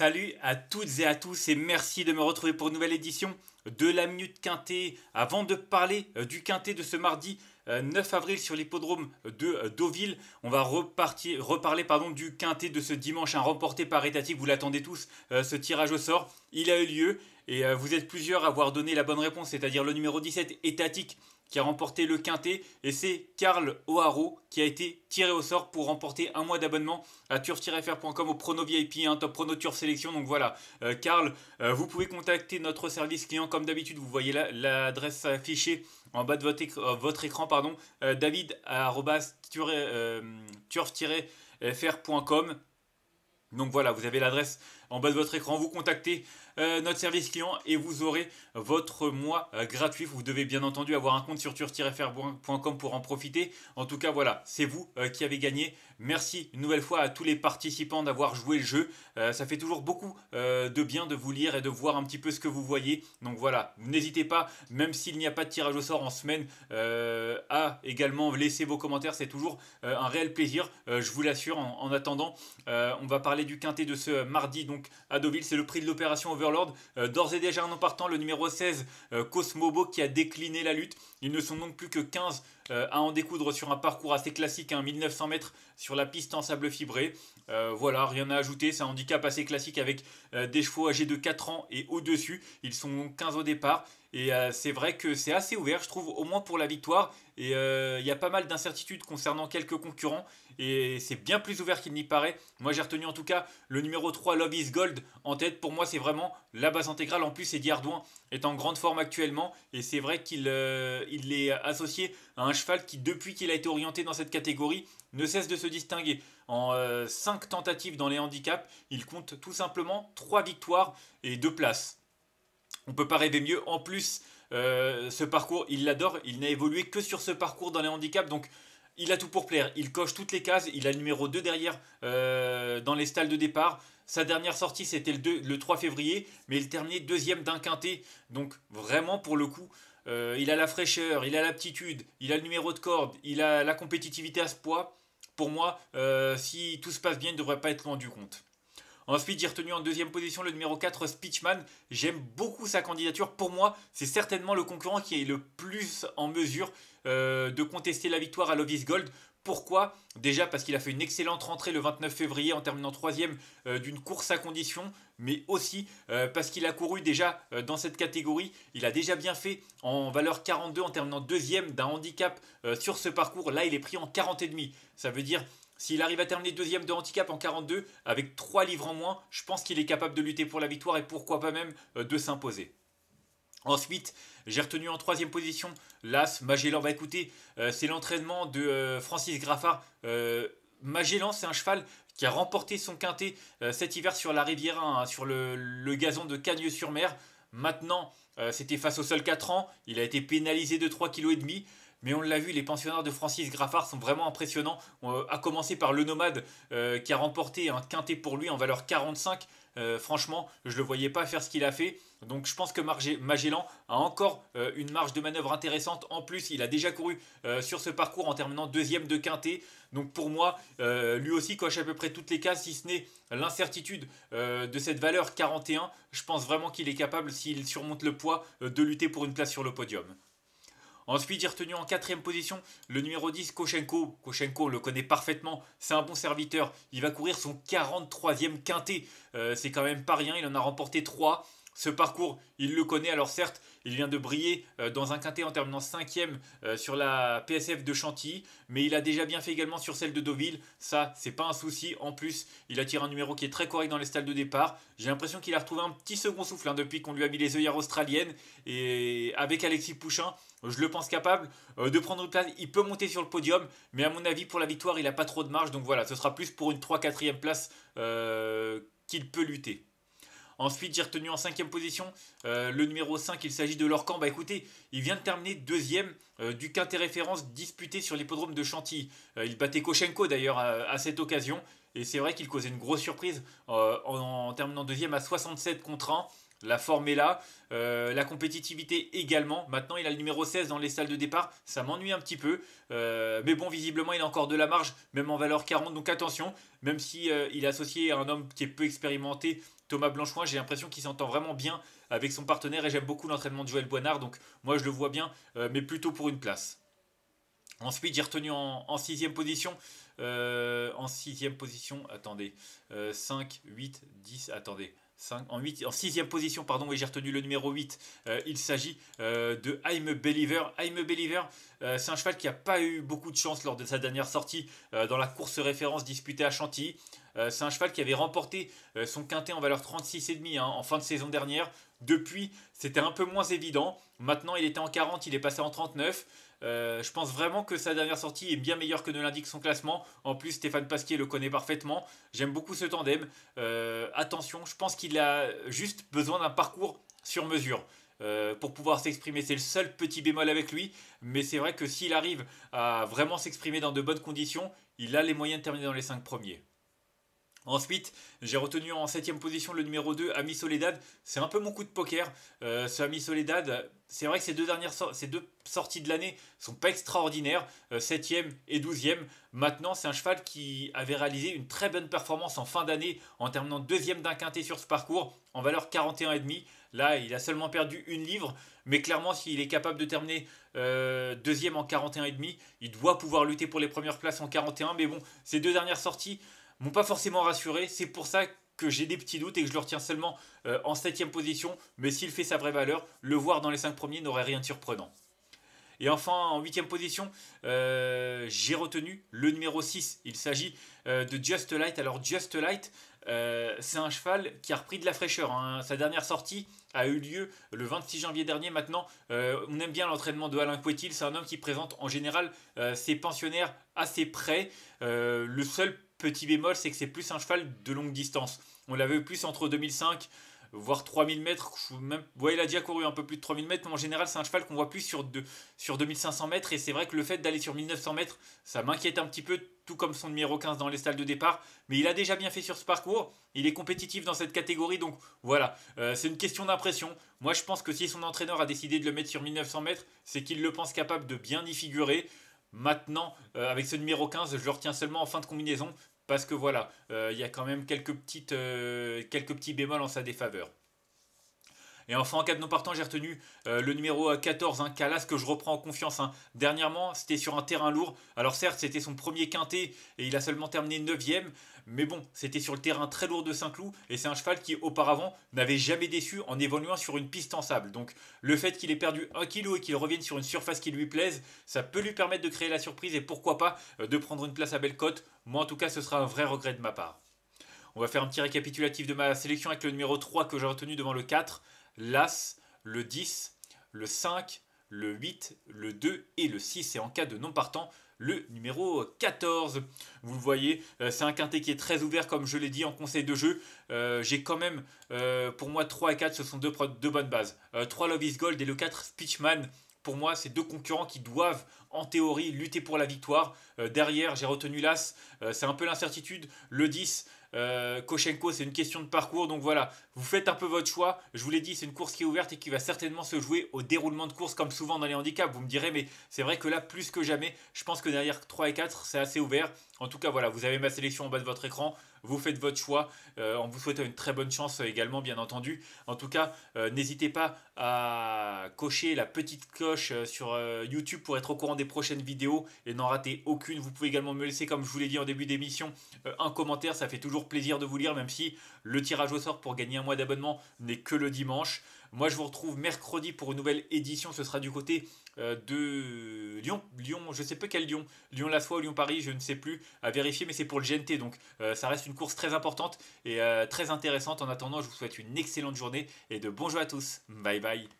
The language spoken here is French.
Salut à toutes et à tous et merci de me retrouver pour une nouvelle édition de la Minute Quintée. Avant de parler euh, du Quintée de ce mardi 9 euh, avril sur l'hippodrome de euh, Deauville, on va repartir, reparler pardon, du quintée de ce dimanche, un reporté remporté par étatique, vous l'attendez tous, ce tirage au sort, il a eu lieu et vous êtes plusieurs à avoir donné la bonne réponse, c'est-à-dire le numéro 17 étatique qui a remporté le quintet et c'est Karl O'Haro qui a été tiré au sort pour remporter un mois d'abonnement à turf-fr.com au Prono VIP, top Prono Turf Sélection. Donc voilà, euh, Karl, euh, vous pouvez contacter notre service client comme d'habitude. Vous voyez là l'adresse affichée en bas de votre, euh, votre écran, pardon, david@turf-fr.com donc voilà, vous avez l'adresse en bas de votre écran, vous contactez euh, notre service client et vous aurez votre mois euh, gratuit. Vous devez bien entendu avoir un compte sur tur pour en profiter. En tout cas, voilà, c'est vous euh, qui avez gagné. Merci une nouvelle fois à tous les participants d'avoir joué le jeu. Euh, ça fait toujours beaucoup euh, de bien de vous lire et de voir un petit peu ce que vous voyez. Donc voilà, n'hésitez pas, même s'il n'y a pas de tirage au sort en semaine, euh, à également laisser vos commentaires. C'est toujours un réel plaisir, je vous l'assure. En, attendant, on va parler du quintet de ce mardi donc à Deauville. C'est le prix de l'opération Overlord. D'ores et déjà en partant, le numéro 16, Cosmobo, qui a décliné la lutte. Ils ne sont donc plus que 15 euh, à en découdre sur un parcours assez classique, 1900 hein, mètres sur la piste en sable fibré, euh, voilà, rien à ajouter, c'est un handicap assez classique avec euh, des chevaux âgés de 4 ans et au-dessus. Ils sont 15 au départ. Et euh, c'est vrai que c'est assez ouvert, je trouve, au moins pour la victoire. Et il y a pas mal d'incertitudes concernant quelques concurrents. Et c'est bien plus ouvert qu'il n'y paraît. Moi j'ai retenu en tout cas le numéro 3, Love Gold, en tête. Pour moi c'est vraiment la base intégrale. En plus, et Ardouin est en grande forme actuellement. Et c'est vrai qu'il il est associé à un cheval qui, depuis qu'il a été orienté dans cette catégorie, ne cesse de se distinguer. En 5 tentative tentatives dans les handicaps. Il compte tout simplement 3 victoires et 2 places. On peut pas rêver mieux. En plus, euh, ce parcours, il l'adore. Il n'a évolué que sur ce parcours dans les handicaps. Donc, il a tout pour plaire. Il coche toutes les cases. Il a le numéro 2 derrière euh, dans les stalles de départ. Sa dernière sortie, c'était le, 3 février. Mais il terminait deuxième d'un quintet. Donc, vraiment, pour le coup, euh, il a la fraîcheur, il a l'aptitude, il a le numéro de corde, il a la compétitivité à ce poids. Pour moi, euh, si tout se passe bien, il ne devrait pas être rendu compte. Ensuite, j'ai retenu en deuxième position le numéro 4, Speechman. J'aime beaucoup sa candidature. Pour moi, c'est certainement le concurrent qui est le plus en mesure euh, de contester la victoire à Lovis Gold. Pourquoi Déjà parce qu'il a fait une excellente rentrée le 29 février en terminant troisième euh, d'une course à condition, mais aussi euh, parce qu'il a couru déjà euh, dans cette catégorie. Il a déjà bien fait en valeur 42 en terminant deuxième d'un handicap sur ce parcours. Là, il est pris en et demi. Ça veut dire s'il arrive à terminer deuxième de handicap en 42 avec 3 livres en moins, je pense qu'il est capable de lutter pour la victoire et pourquoi pas même de s'imposer. Ensuite, j'ai retenu en troisième position l'As Magellan. Bah écoutez, euh, c'est l'entraînement de euh, Francis Graffard. Euh, Magellan, c'est un cheval qui a remporté son quintet cet hiver sur la rivière, hein, sur le, gazon de Cagnes-sur-Mer. Maintenant, c'était face au sol 4 ans. Il a été pénalisé de 3,5 kg. Mais on l'a vu, les pensionnaires de Francis Graffard sont vraiment impressionnants. A à commencer par le nomade qui a remporté un quintet pour lui en valeur 45. franchement, je ne le voyais pas faire ce qu'il a fait. Donc je pense que Magellan a encore euh, une marge de manœuvre intéressante. En plus, il a déjà couru euh, sur ce parcours en terminant deuxième de quintet. Donc pour moi, euh, lui aussi coche à peu près toutes les cases, si ce n'est l'incertitude de cette valeur 41. Je pense vraiment qu'il est capable, s'il surmonte le poids, de lutter pour une place sur le podium. Ensuite, j'ai retenu en quatrième position le numéro 10, Koshenko. Koshenko, le connaît parfaitement, c'est un bon serviteur. Il va courir son 43e quintet. c'est quand même pas rien, il en a remporté 3. Ce parcours, il le connaît. Alors certes, il vient de briller euh, dans un quintet en terminant 5 e euh, sur la PSF de Chantilly, mais il a déjà bien fait également sur celle de Deauville. Ça, c'est pas un souci. En plus, il attire un numéro qui est très correct dans les stalles de départ. J'ai l'impression qu'il a retrouvé un petit second souffle hein, depuis qu'on lui a mis les œillères australiennes. Et avec Alexis Pouchin, je le pense capable euh, de prendre une place. Il peut monter sur le podium, mais à mon avis, pour la victoire, il n'a pas trop de marge. Donc voilà, ce sera plus pour une 3 4 e place qu'il peut lutter. Ensuite, j'ai retenu en cinquième position euh, le numéro 5, il s'agit de Lorcan. Bah écoutez, il vient de terminer deuxième euh, du quintet référence disputé sur l'hippodrome de Chantilly. Euh, il battait Kochenko d'ailleurs à, cette occasion. Et c'est vrai qu'il causait une grosse surprise en, en, terminant deuxième à 67 contre 1. La forme est là, euh, la compétitivité également. Maintenant, il a le numéro 16 dans les salles de départ, ça m'ennuie un petit peu. Euh, mais bon, visiblement, il a encore de la marge, même en valeur 40. Donc attention, même si euh, il est associé à un homme qui est peu expérimenté, Thomas Blanchoin, j'ai l'impression qu'il s'entend vraiment bien avec son partenaire et j'aime beaucoup l'entraînement de Joël Boinard. Donc moi, je le vois bien, mais plutôt pour une place. Ensuite, j'ai retenu en, en, sixième position. en sixième position, attendez. 5, 8, 10, attendez en, 8, 6 position, pardon, et j'ai retenu le numéro 8. Euh, il s'agit euh, de I'm Believer. I'm Believer, euh, c'est un cheval qui n'a pas eu beaucoup de chance lors de sa dernière sortie dans la course référence disputée à Chantilly. c'est un cheval qui avait remporté son quintet en valeur 36,5 demi hein, en fin de saison dernière. Depuis, c'était un peu moins évident. Maintenant, il était en 40, il est passé en 39. Euh, je pense vraiment que sa dernière sortie est bien meilleure que ne l'indique son classement. En plus, Stéphane Pasquier le connaît parfaitement. J'aime beaucoup ce tandem. Euh, attention, je pense qu'il a juste besoin d'un parcours sur mesure. Euh, pour pouvoir s'exprimer. C'est le seul petit bémol avec lui, mais c'est vrai que s'il arrive à vraiment s'exprimer dans de bonnes conditions, il a les moyens de terminer dans les 5 premiers. Ensuite, j'ai retenu en 7ème position le numéro 2, Ami Soledad. C'est un peu mon coup de poker. Euh, ce Ami Soledad, c'est vrai que ces deux, dernières ces deux sorties de l'année sont pas extraordinaires, 7ème euh, et 12ème. Maintenant, c'est un cheval qui avait réalisé une très bonne performance en fin d'année en terminant deuxième d'un quintet sur ce parcours en valeur 41,5. Là, il a seulement perdu une livre, mais clairement, s'il est capable de terminer euh, deuxième en 41,5, il doit pouvoir lutter pour les premières places en 41. Mais bon, ces deux dernières sorties m'ont pas forcément rassuré. C'est pour ça que j'ai des petits doutes et que je le retiens seulement euh, en 7 position. Mais s'il fait sa vraie valeur, le voir dans les 5 premiers n'aurait rien de surprenant. Et enfin, en huitième position, euh, j'ai retenu le numéro 6. Il s'agit euh, de Just Light. Alors, Just Light, c'est un cheval qui a repris de la fraîcheur. Hein. Sa dernière sortie a eu lieu le 26 janvier dernier. Maintenant, on aime bien l'entraînement de Alain Quetil. C'est un homme qui présente en général ses pensionnaires assez près. le seul Petit bémol, c'est que c'est plus un cheval de longue distance. On l'avait plus entre 2005 voire 3000 mètres. Même, il a déjà couru un peu plus de 3000 mètres, mais en général, c'est un cheval qu'on voit plus sur, sur 2500 mètres. Et c'est vrai que le fait d'aller sur 1900 mètres, ça m'inquiète un petit peu, tout comme son numéro 15 dans les stalles de départ. Mais il a déjà bien fait sur ce parcours. Il est compétitif dans cette catégorie, donc voilà, euh, c'est une question d'impression. Moi, je pense que si son entraîneur a décidé de le mettre sur 1900 mètres, c'est qu'il le pense capable de bien y figurer. Maintenant, euh, avec ce numéro 15, je le retiens seulement en fin de combinaison parce que voilà, euh, il y a quand même quelques, petites, euh, quelques petits bémols en sa défaveur. Et enfin, en cas de non partant, j'ai retenu euh, le numéro 14, un Calas, que je reprends en confiance. Hein. Dernièrement, c'était sur un terrain lourd. Alors certes, c'était son premier quintet et il a seulement terminé 9ème. Mais bon, c'était sur le terrain très lourd de Saint-Cloud et c'est un cheval qui auparavant n'avait jamais déçu en évoluant sur une piste en sable. Donc le fait qu'il ait perdu un kilo et qu'il revienne sur une surface qui lui plaise, ça peut lui permettre de créer la surprise et pourquoi pas euh, de prendre une place à Bellecote. Moi en tout cas, ce sera un vrai regret de ma part. On va faire un petit récapitulatif de ma sélection avec le numéro 3 que j'ai retenu devant le 4 l'As, le 10, le 5, le 8, le 2 et le 6. Et en cas de non partant, le numéro 14. Vous le voyez, euh, c'est un quintet qui est très ouvert, comme je l'ai dit en conseil de jeu. Euh, j'ai quand même, euh, pour moi, 3 et 4, ce sont deux, bonnes bases. 3 Love Gold et le 4 Speechman. Pour moi, c'est deux concurrents qui doivent, en théorie, lutter pour la victoire. Euh, derrière, j'ai retenu l'As, euh, c'est un peu l'incertitude. Le 10, Kochenko, euh, Koshenko, c'est une question de parcours. Donc voilà, vous faites un peu votre choix. Je vous l'ai dit, c'est une course qui est ouverte et qui va certainement se jouer au déroulement de course, comme souvent dans les handicaps. Vous me direz, mais c'est vrai que là, plus que jamais, je pense que derrière 3 et 4, c'est assez ouvert. En tout cas, voilà, vous avez ma sélection en bas de votre écran. Vous faites votre choix. en euh, on vous souhaite une très bonne chance euh, également, bien entendu. En tout cas, euh, n'hésitez pas à cocher la petite cloche sur YouTube pour être au courant des prochaines vidéos et n'en rater aucune. Vous pouvez également me laisser, comme je vous l'ai dit en début d'émission, un commentaire. Ça fait toujours plaisir de vous lire, même si le tirage au sort pour gagner un mois d'abonnement n'est que le dimanche. Moi, je vous retrouve mercredi pour une nouvelle édition. Ce sera du côté euh, de Lyon. Lyon, je ne sais pas quel Lyon. Lyon La ou Lyon Paris, je ne sais plus. À vérifier, mais c'est pour le GNT. Donc, euh, ça reste une course très importante et euh, très intéressante. En attendant, je vous souhaite une excellente journée et de bons jeux à tous. Bye bye.